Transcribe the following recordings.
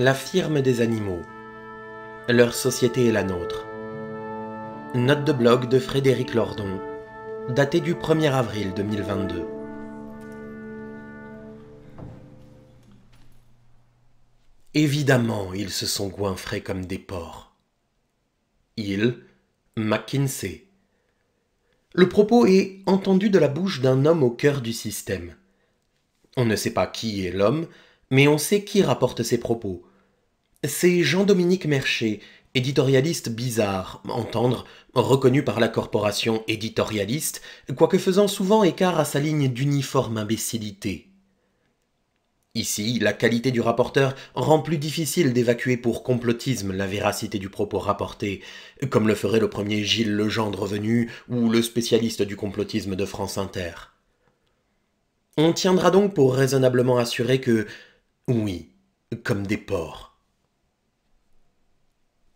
la firme des animaux. Leur société est la nôtre. Note de blog de Frédéric Lordon, datée du 1er avril 2022. Évidemment, ils se sont goinfrés comme des porcs. Ils, McKinsey. Le propos est entendu de la bouche d'un homme au cœur du système. On ne sait pas qui est l'homme, mais on sait qui rapporte ces propos. C'est Jean-Dominique Mercher, éditorialiste bizarre, entendre, reconnu par la corporation éditorialiste, quoique faisant souvent écart à sa ligne d'uniforme imbécilité. Ici, la qualité du rapporteur rend plus difficile d'évacuer pour complotisme la véracité du propos rapporté, comme le ferait le premier Gilles Legendre venu ou le spécialiste du complotisme de France Inter. On tiendra donc pour raisonnablement assurer que oui, comme des porcs.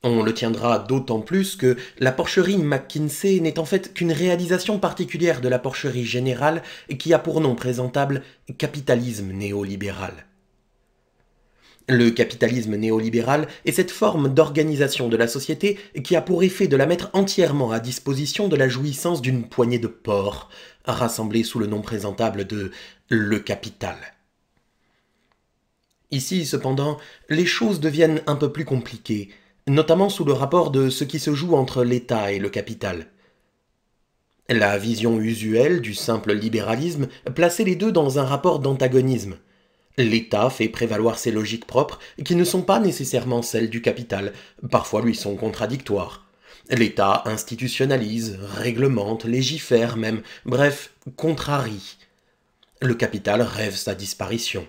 On le tiendra d'autant plus que la porcherie McKinsey n'est en fait qu'une réalisation particulière de la porcherie générale qui a pour nom présentable capitalisme néolibéral. Le capitalisme néolibéral est cette forme d'organisation de la société qui a pour effet de la mettre entièrement à disposition de la jouissance d'une poignée de porcs, rassemblés sous le nom présentable de le capital. Ici, cependant, les choses deviennent un peu plus compliquées, notamment sous le rapport de ce qui se joue entre l'État et le capital. La vision usuelle du simple libéralisme plaçait les deux dans un rapport d'antagonisme. L'État fait prévaloir ses logiques propres qui ne sont pas nécessairement celles du capital, parfois lui sont contradictoires. L'État institutionnalise, réglemente, légifère même, bref, contrarie. Le capital rêve sa disparition.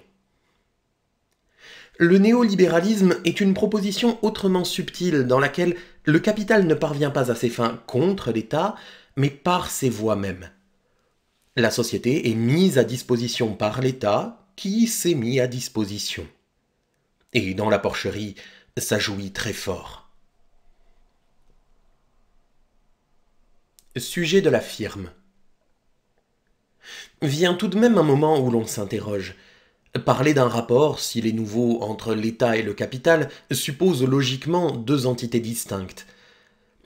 Le néolibéralisme est une proposition autrement subtile dans laquelle le capital ne parvient pas à ses fins contre l'État, mais par ses voies mêmes. La société est mise à disposition par l'État, qui s'est mis à disposition. Et dans la porcherie, ça jouit très fort. Sujet de la firme. Vient tout de même un moment où l'on s'interroge. Parler d'un rapport, s'il est nouveau, entre l'État et le capital suppose logiquement deux entités distinctes.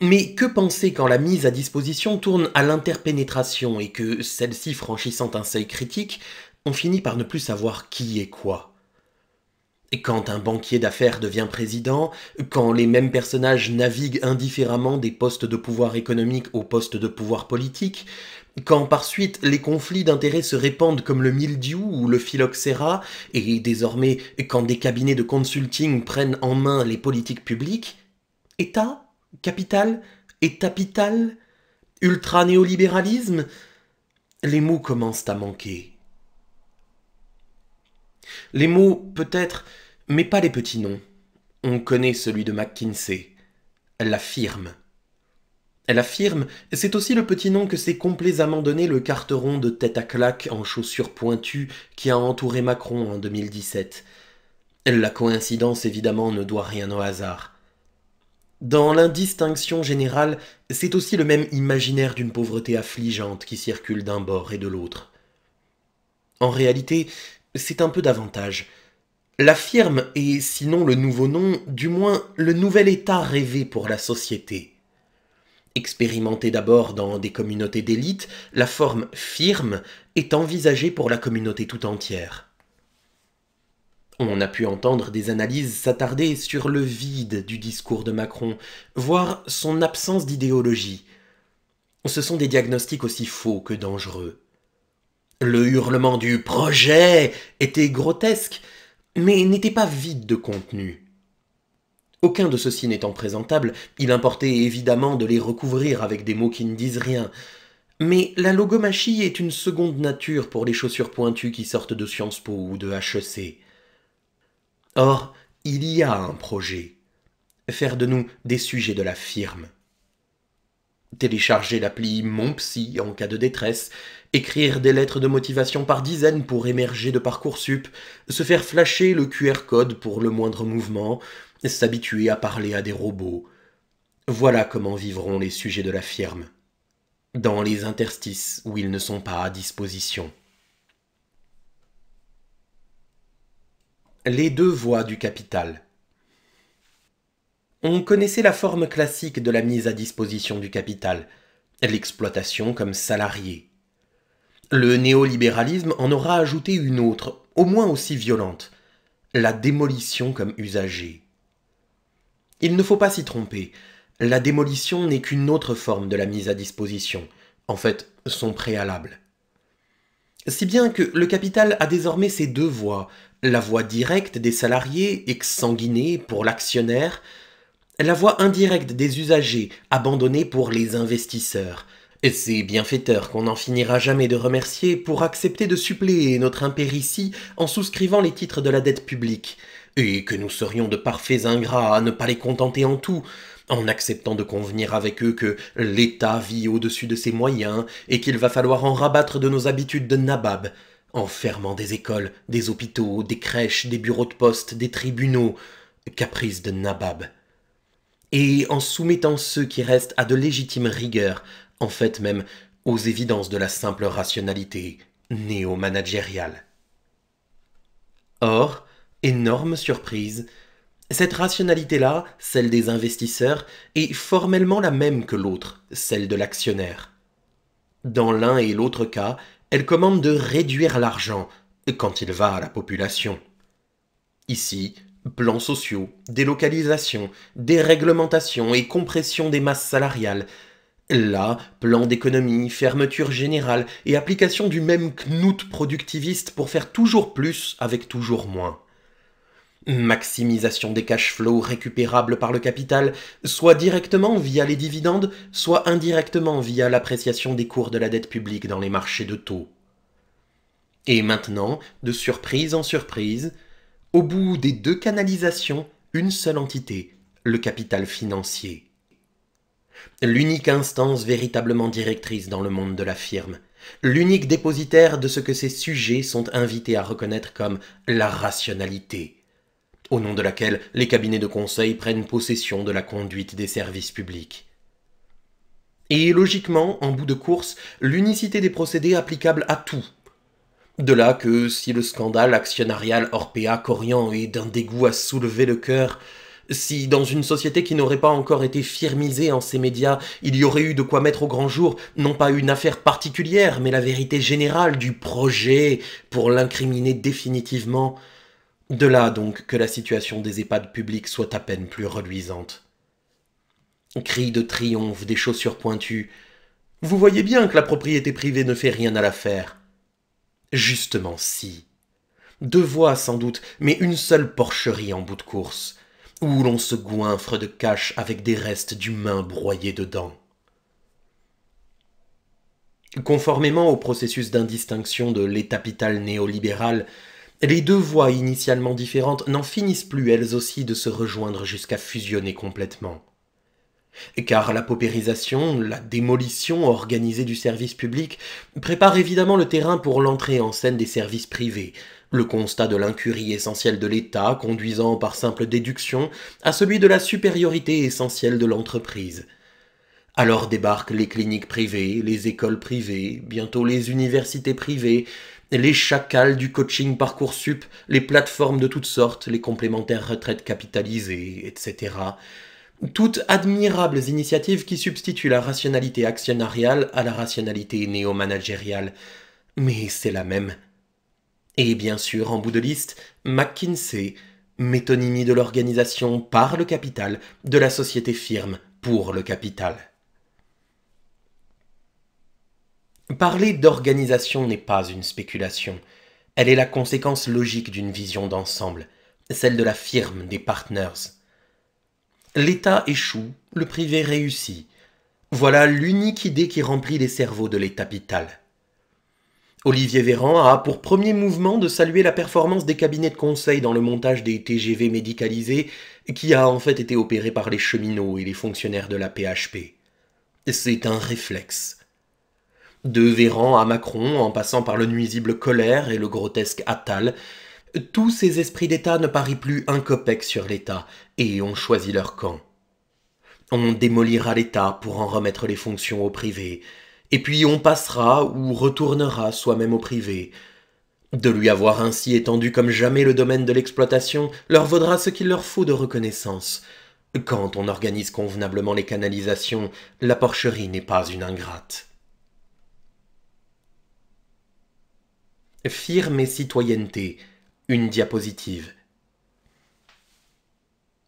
Mais que penser quand la mise à disposition tourne à l'interpénétration et que, celle-ci franchissant un seuil critique, on finit par ne plus savoir qui est quoi quand un banquier d'affaires devient président, quand les mêmes personnages naviguent indifféremment des postes de pouvoir économique aux postes de pouvoir politique, quand par suite les conflits d'intérêts se répandent comme le mildiou ou le phylloxéra, et désormais quand des cabinets de consulting prennent en main les politiques publiques, État, capital, et pital ultra-néolibéralisme, les mots commencent à manquer. Les mots, peut-être, mais pas les petits noms. On connaît celui de McKinsey. Elle firme. Elle affirme, c'est aussi le petit nom que s'est complaisamment donné le carteron de tête à claque en chaussures pointues qui a entouré Macron en 2017. La coïncidence évidemment ne doit rien au hasard. Dans l'indistinction générale, c'est aussi le même imaginaire d'une pauvreté affligeante qui circule d'un bord et de l'autre. En réalité, c'est un peu davantage. La firme est, sinon le nouveau nom, du moins le nouvel état rêvé pour la société. Expérimentée d'abord dans des communautés d'élite, la forme firme est envisagée pour la communauté tout entière. On a pu entendre des analyses s'attarder sur le vide du discours de Macron, voire son absence d'idéologie. Ce sont des diagnostics aussi faux que dangereux. Le hurlement du projet était grotesque, mais n'était pas vide de contenu. Aucun de ceux-ci n'étant présentable, il importait évidemment de les recouvrir avec des mots qui ne disent rien. Mais la logomachie est une seconde nature pour les chaussures pointues qui sortent de Sciences Po ou de HEC. Or, il y a un projet. Faire de nous des sujets de la firme télécharger l'appli Mon Psy en cas de détresse, écrire des lettres de motivation par dizaines pour émerger de Parcoursup, se faire flasher le QR code pour le moindre mouvement, s'habituer à parler à des robots. Voilà comment vivront les sujets de la firme, dans les interstices où ils ne sont pas à disposition. Les deux voies du capital. On connaissait la forme classique de la mise à disposition du capital, l'exploitation comme salarié. Le néolibéralisme en aura ajouté une autre, au moins aussi violente, la démolition comme usager. Il ne faut pas s'y tromper, la démolition n'est qu'une autre forme de la mise à disposition, en fait son préalable. Si bien que le capital a désormais ses deux voies, la voie directe des salariés, exsanguinés pour l'actionnaire, la voie indirecte des usagers abandonnée pour les investisseurs. Et ces bienfaiteurs qu'on n'en finira jamais de remercier pour accepter de suppléer notre impéritie en souscrivant les titres de la dette publique, et que nous serions de parfaits ingrats à ne pas les contenter en tout, en acceptant de convenir avec eux que l'État vit au-dessus de ses moyens et qu'il va falloir en rabattre de nos habitudes de nabab, en fermant des écoles, des hôpitaux, des crèches, des bureaux de poste, des tribunaux, caprice de nabab et en soumettant ceux qui restent à de légitimes rigueurs, en fait même aux évidences de la simple rationalité néo-managériale. Or, énorme surprise, cette rationalité-là, celle des investisseurs, est formellement la même que l'autre, celle de l'actionnaire. Dans l'un et l'autre cas, elle commande de réduire l'argent quand il va à la population. Ici, Plans sociaux, délocalisation, déréglementation et compression des masses salariales. Là, plan d'économie, fermeture générale et application du même knout productiviste pour faire toujours plus avec toujours moins. Maximisation des cash flows récupérables par le capital, soit directement via les dividendes, soit indirectement via l'appréciation des cours de la dette publique dans les marchés de taux. Et maintenant, de surprise en surprise, au bout des deux canalisations, une seule entité, le capital financier. L'unique instance véritablement directrice dans le monde de la firme, l'unique dépositaire de ce que ses sujets sont invités à reconnaître comme la rationalité, au nom de laquelle les cabinets de conseil prennent possession de la conduite des services publics. Et logiquement, en bout de course, l'unicité des procédés applicable à tout de là que si le scandale actionnarial Orpea Corian est d'un dégoût à soulever le cœur, si dans une société qui n'aurait pas encore été firmisée en ces médias, il y aurait eu de quoi mettre au grand jour, non pas une affaire particulière, mais la vérité générale du projet pour l'incriminer définitivement, de là donc que la situation des EHPAD publics soit à peine plus reluisante. Cris de triomphe des chaussures pointues. Vous voyez bien que la propriété privée ne fait rien à l'affaire. Justement si. Deux voies sans doute, mais une seule porcherie en bout de course, où l'on se goinfre de cache avec des restes d'humains broyés dedans. Conformément au processus d'indistinction de l'état l'étapital néolibéral, les deux voies initialement différentes n'en finissent plus elles aussi de se rejoindre jusqu'à fusionner complètement. Car la paupérisation, la démolition organisée du service public prépare évidemment le terrain pour l'entrée en scène des services privés, le constat de l'incurie essentielle de l'État conduisant par simple déduction à celui de la supériorité essentielle de l'entreprise. Alors débarquent les cliniques privées, les écoles privées, bientôt les universités privées, les chacals du coaching sup', les plateformes de toutes sortes, les complémentaires retraites capitalisées, etc toutes admirables initiatives qui substituent la rationalité actionnariale à la rationalité néo-managériale. Mais c'est la même. Et bien sûr, en bout de liste, McKinsey, métonymie de l'organisation par le capital, de la société firme pour le capital. Parler d'organisation n'est pas une spéculation. Elle est la conséquence logique d'une vision d'ensemble, celle de la firme des partners. L'État échoue, le privé réussit. Voilà l'unique idée qui remplit les cerveaux de l'État capital. Olivier Véran a pour premier mouvement de saluer la performance des cabinets de conseil dans le montage des TGV médicalisés, qui a en fait été opéré par les cheminots et les fonctionnaires de la PHP. C'est un réflexe. De Véran à Macron, en passant par le nuisible colère et le grotesque Attal, tous ces esprits d'État ne parient plus un copec sur l'État, et ont choisi leur camp. On démolira l'État pour en remettre les fonctions au privé, et puis on passera ou retournera soi-même au privé. De lui avoir ainsi étendu comme jamais le domaine de l'exploitation leur vaudra ce qu'il leur faut de reconnaissance. Quand on organise convenablement les canalisations, la porcherie n'est pas une ingrate. Firme et citoyenneté, une diapositive.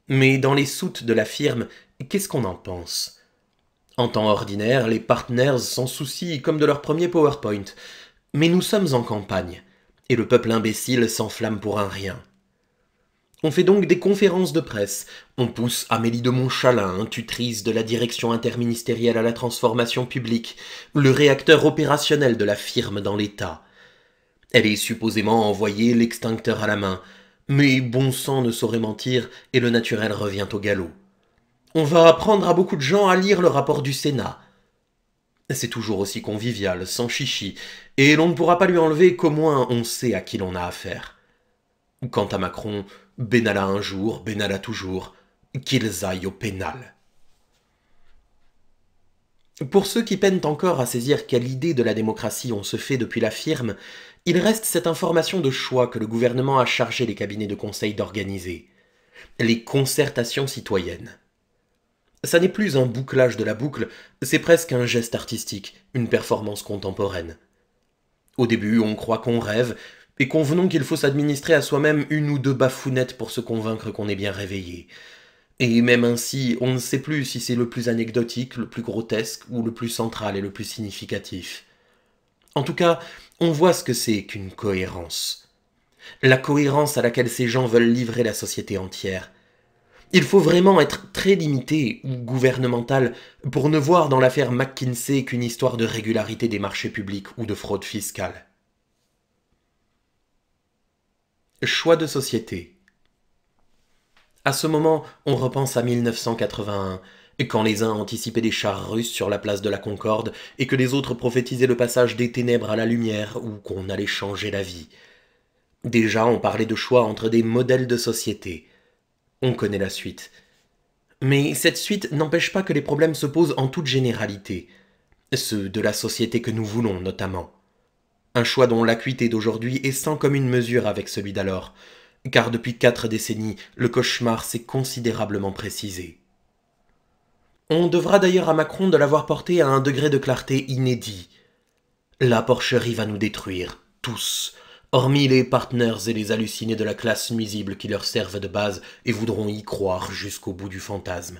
Mais dans les soutes de la firme, qu'est-ce qu'on en pense En temps ordinaire, les partenaires s'en soucient comme de leur premier PowerPoint. Mais nous sommes en campagne, et le peuple imbécile s'enflamme pour un rien. On fait donc des conférences de presse, on pousse Amélie de Montchalin, tutrice de la direction interministérielle à la transformation publique, le réacteur opérationnel de la firme dans l'État. Elle est supposément envoyée l'extincteur à la main, mais bon sang ne saurait mentir et le naturel revient au galop. On va apprendre à beaucoup de gens à lire le rapport du Sénat. C'est toujours aussi convivial, sans chichi, et l'on ne pourra pas lui enlever qu'au moins on sait à qui l'on a affaire. Quant à Macron, Benalla un jour, Benalla toujours, qu'ils aillent au pénal. Pour ceux qui peinent encore à saisir quelle idée de la démocratie on se fait depuis la firme, il reste cette information de choix que le gouvernement a chargé les cabinets de conseil d'organiser. Les concertations citoyennes. Ça n'est plus un bouclage de la boucle, c'est presque un geste artistique, une performance contemporaine. Au début, on croit qu'on rêve, et convenons qu'il faut s'administrer à soi-même une ou deux bafounettes pour se convaincre qu'on est bien réveillé. Et même ainsi, on ne sait plus si c'est le plus anecdotique, le plus grotesque ou le plus central et le plus significatif. En tout cas, on voit ce que c'est qu'une cohérence. La cohérence à laquelle ces gens veulent livrer la société entière. Il faut vraiment être très limité ou gouvernemental pour ne voir dans l'affaire McKinsey qu'une histoire de régularité des marchés publics ou de fraude fiscale. Choix de société. À ce moment, on repense à 1981, quand les uns anticipaient des chars russes sur la place de la Concorde, et que les autres prophétisaient le passage des ténèbres à la lumière, ou qu'on allait changer la vie. Déjà, on parlait de choix entre des modèles de société. On connaît la suite. Mais cette suite n'empêche pas que les problèmes se posent en toute généralité, ceux de la société que nous voulons notamment. Un choix dont l'acuité d'aujourd'hui est sans commune mesure avec celui d'alors, car depuis quatre décennies, le cauchemar s'est considérablement précisé. On devra d'ailleurs à Macron de l'avoir porté à un degré de clarté inédit. La porcherie va nous détruire, tous, hormis les partenaires et les hallucinés de la classe nuisible qui leur servent de base et voudront y croire jusqu'au bout du fantasme.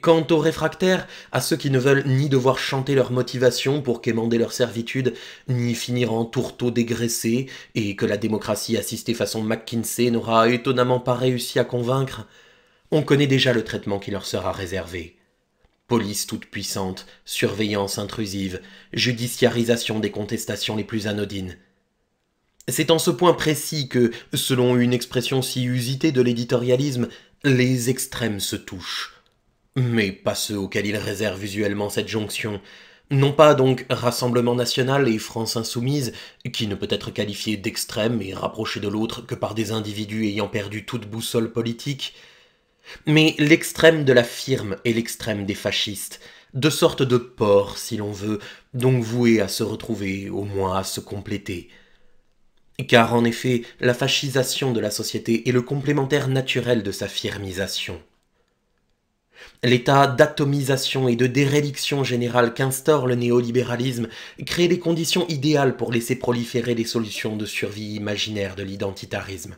Quant aux réfractaires, à ceux qui ne veulent ni devoir chanter leur motivation pour quémander leur servitude, ni finir en tourteau dégraissé, et que la démocratie assistée façon McKinsey n'aura étonnamment pas réussi à convaincre, on connaît déjà le traitement qui leur sera réservé. Police toute puissante, surveillance intrusive, judiciarisation des contestations les plus anodines. C'est en ce point précis que, selon une expression si usitée de l'éditorialisme, les extrêmes se touchent mais pas ceux auxquels il réserve usuellement cette jonction. Non pas donc Rassemblement national et France insoumise, qui ne peut être qualifié d'extrême et rapproché de l'autre que par des individus ayant perdu toute boussole politique, mais l'extrême de la firme et l'extrême des fascistes, de sorte de porcs, si l'on veut, donc voués à se retrouver, au moins à se compléter. Car en effet, la fascisation de la société est le complémentaire naturel de sa firmisation. L'état d'atomisation et de dérédiction générale qu'instaure le néolibéralisme crée les conditions idéales pour laisser proliférer les solutions de survie imaginaires de l'identitarisme.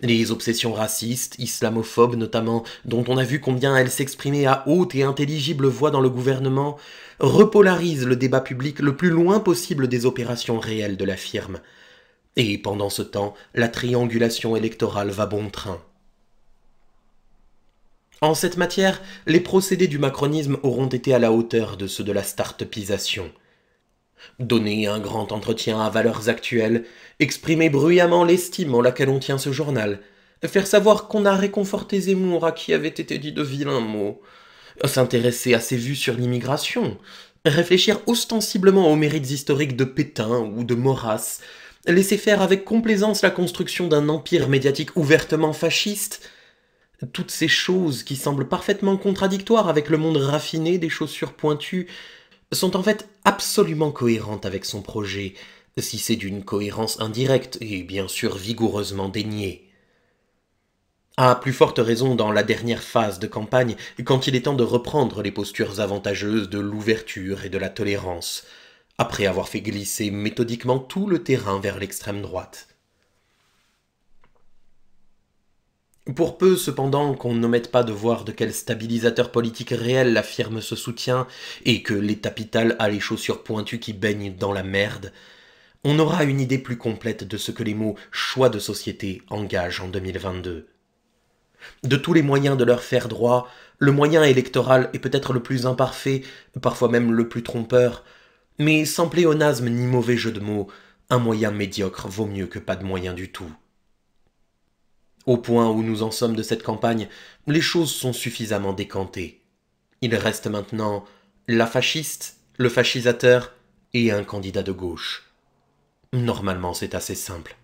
Les obsessions racistes, islamophobes notamment, dont on a vu combien elles s'exprimaient à haute et intelligible voix dans le gouvernement, repolarisent le débat public le plus loin possible des opérations réelles de la firme. Et pendant ce temps, la triangulation électorale va bon train. En cette matière, les procédés du macronisme auront été à la hauteur de ceux de la start-upisation. Donner un grand entretien à valeurs actuelles, exprimer bruyamment l'estime en laquelle on tient ce journal, faire savoir qu'on a réconforté Zemmour à qui avait été dit de vilains mots, s'intéresser à ses vues sur l'immigration, réfléchir ostensiblement aux mérites historiques de Pétain ou de Maurras, laisser faire avec complaisance la construction d'un empire médiatique ouvertement fasciste, toutes ces choses qui semblent parfaitement contradictoires avec le monde raffiné des chaussures pointues sont en fait absolument cohérentes avec son projet, si c'est d'une cohérence indirecte et bien sûr vigoureusement déniée. À plus forte raison dans la dernière phase de campagne, quand il est temps de reprendre les postures avantageuses de l'ouverture et de la tolérance, après avoir fait glisser méthodiquement tout le terrain vers l'extrême droite. Pour peu cependant qu'on n'omette pas de voir de quel stabilisateur politique réel la firme se soutient et que l'État pital a les chaussures pointues qui baignent dans la merde, on aura une idée plus complète de ce que les mots choix de société engagent en 2022. De tous les moyens de leur faire droit, le moyen électoral est peut-être le plus imparfait, parfois même le plus trompeur, mais sans pléonasme ni mauvais jeu de mots, un moyen médiocre vaut mieux que pas de moyen du tout. Au point où nous en sommes de cette campagne, les choses sont suffisamment décantées. Il reste maintenant la fasciste, le fascisateur et un candidat de gauche. Normalement, c'est assez simple.